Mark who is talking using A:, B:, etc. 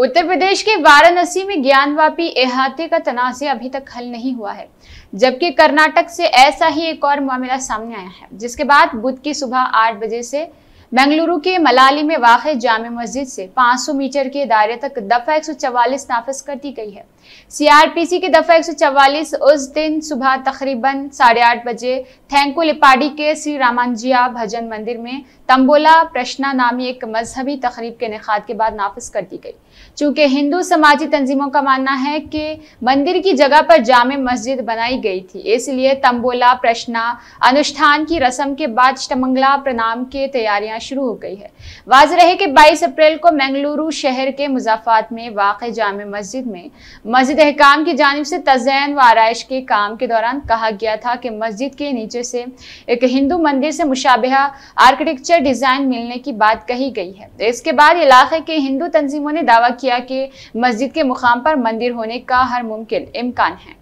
A: उत्तर प्रदेश के वाराणसी में ज्ञानवापी एहाते का तनाजे अभी तक हल नहीं हुआ है जबकि कर्नाटक से ऐसा ही एक और मामला सामने आया है जिसके बाद बुध की सुबह आठ बजे से बेंगलुरु के मलाली में वाक़ जाम मस्जिद से 500 मीटर के दायरे तक दफ़ा 144 नाफज कर दी गई है सीआरपीसी के दफ़ा 144 उस दिन सुबह तकरीबन साढ़े आठ बजे थैंको लिपाड़ी के श्री रामानजिया भजन मंदिर में तंबोला प्रश्ना नामी एक मजहबी तकरीब के निखात के बाद नाफज कर दी गई चूंकि हिंदू समाजी तंजीमों का मानना है कि मंदिर की जगह पर जाम मस्जिद बनाई गई थी इसलिए तंबोला प्रश्ना अनुष्ठान की रस्म के बाद अष्टमंगला प्रणाम के तैयारियां शुरू हो गई है वाज रहे कि 22 अप्रैल को मंगलुरु शहर के मुजाफात में वाक़ जाम मस्जिद में मस्जिद अहकाम की जानब से तजैन व आरइश के काम के दौरान कहा गया था कि मस्जिद के नीचे से एक हिंदू मंदिर से मुशाबहा आर्किटेक्चर डिज़ाइन मिलने की बात कही गई है इसके बाद इलाके के हिंदू तंजीमों ने दावा किया कि मस्जिद के मुकाम पर मंदिर होने का हर मुमकिन इम्कान है